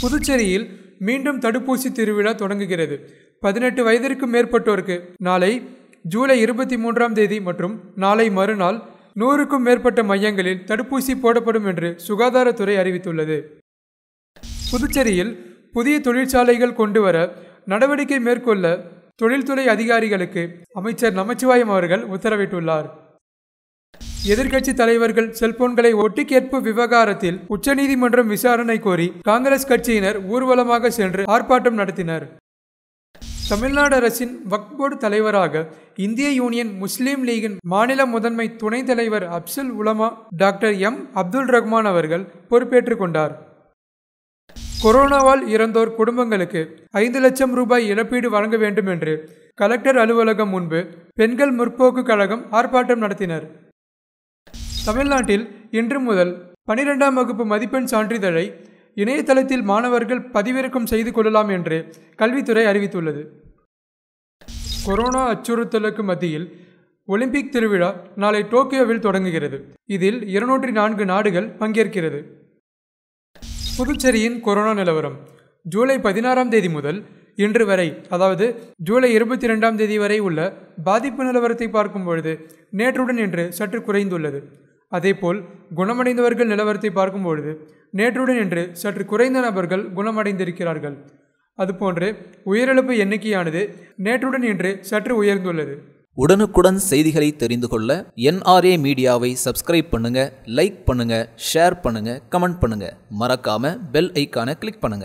புதுச்சேரியில் மீண்டும் தடுப்பூசி திருவிழா தொடங்குகிறது பதினெட்டு வயதிற்கும் மேற்பட்டோருக்கு நாளை ஜூலை இருபத்தி மூன்றாம் தேதி மற்றும் நாளை மறுநாள் நூறுக்கும் மேற்பட்ட மையங்களில் தடுப்பூசி போடப்படும் என்று சுகாதாரத்துறை அறிவித்துள்ளது புதுச்சேரியில் புதிய தொழிற்சாலைகள் கொண்டு வர நடவடிக்கை மேற்கொள்ள தொழில்துறை அதிகாரிகளுக்கு அமைச்சர் நமச்சிவாயம் அவர்கள் உத்தரவிட்டுள்ளார் எதிர்க்கட்சி தலைவர்கள் செல்போன்களை ஒட்டி கேட்பு விவகாரத்தில் உச்சநீதிமன்றம் விசாரணை கோரி காங்கிரஸ் கட்சியினர் ஊர்வலமாக சென்று ஆர்ப்பாட்டம் நடத்தினர் தமிழ்நாடு அரசின் வக்ஃப் போர்டு தலைவராக இந்திய யூனியன் முஸ்லீம் லீகின் மாநில முதன்மை துணைத் தலைவர் அப்சுல் உலமா டாக்டர் எம் அப்துல் ரஹ்மான் அவர்கள் பொறுப்பேற்றுக் கொண்டார் கொரோனாவால் இறந்தோர் குடும்பங்களுக்கு ஐந்து லட்சம் ரூபாய் இழப்பீடு வழங்க வேண்டும் என்று கலெக்டர் அலுவலகம் முன்பு பெண்கள் முற்போக்கு கழகம் ஆர்ப்பாட்டம் நடத்தினர் தமிழ்நாட்டில் இன்று முதல் பனிரெண்டாம் வகுப்பு மதிப்பெண் சான்றிதழை இணையதளத்தில் மாணவர்கள் பதிவிறக்கம் செய்து கொள்ளலாம் என்று கல்வித்துறை அறிவித்துள்ளது கொரோனா அச்சுறுத்தலுக்கு மத்தியில் ஒலிம்பிக் திருவிழா நாளை டோக்கியோவில் தொடங்குகிறது இதில் இருநூற்றி நான்கு நாடுகள் பங்கேற்கிறது புதுச்சேரியின் கொரோனா நிலவரம் ஜூலை பதினாறாம் தேதி முதல் இன்று வரை அதாவது ஜூலை இருபத்தி ரெண்டாம் தேதி வரை உள்ள பாதிப்பு நிலவரத்தை பார்க்கும் பொழுது நேற்றுடன் இன்று சற்று குறைந்துள்ளது அதேபோல் குணமடைந்தவர்கள் நிலவரத்தை பார்க்கும்பொழுது நேற்றுடன் என்று சற்று குறைந்த நபர்கள் குணமடைந்திருக்கிறார்கள் அதுபோன்று உயிரிழப்பு எண்ணிக்கையானது நேற்றுடன் என்று சற்று உயர்ந்துள்ளது உடனுக்குடன் செய்திகளை தெரிந்து கொள்ள என்ஆர்ஏ மீடியாவை சப்ஸ்கிரைப் பண்ணுங்க லைக் பண்ணுங்க ஷேர் பண்ணுங்க கமெண்ட் பண்ணுங்க மறக்காம பெல் ஐக்கான கிளிக் பண்ணுங்க